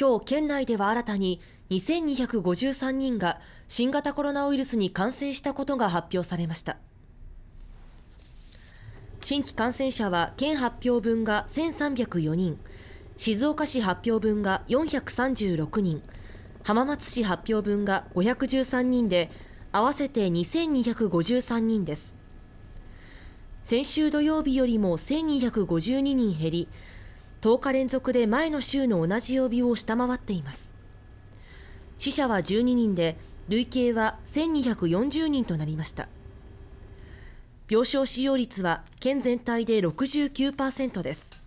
今日県内では新たに2253人が新型コロナウイルスに感染したことが発表されました新規感染者は県発表分が1304人静岡市発表分が436人浜松市発表分が513人で合わせて2253人です先週土曜日よりも1252人減り10日連続で前の週の同じ曜日を下回っています死者は12人で累計は1240人となりました病床使用率は県全体で69%です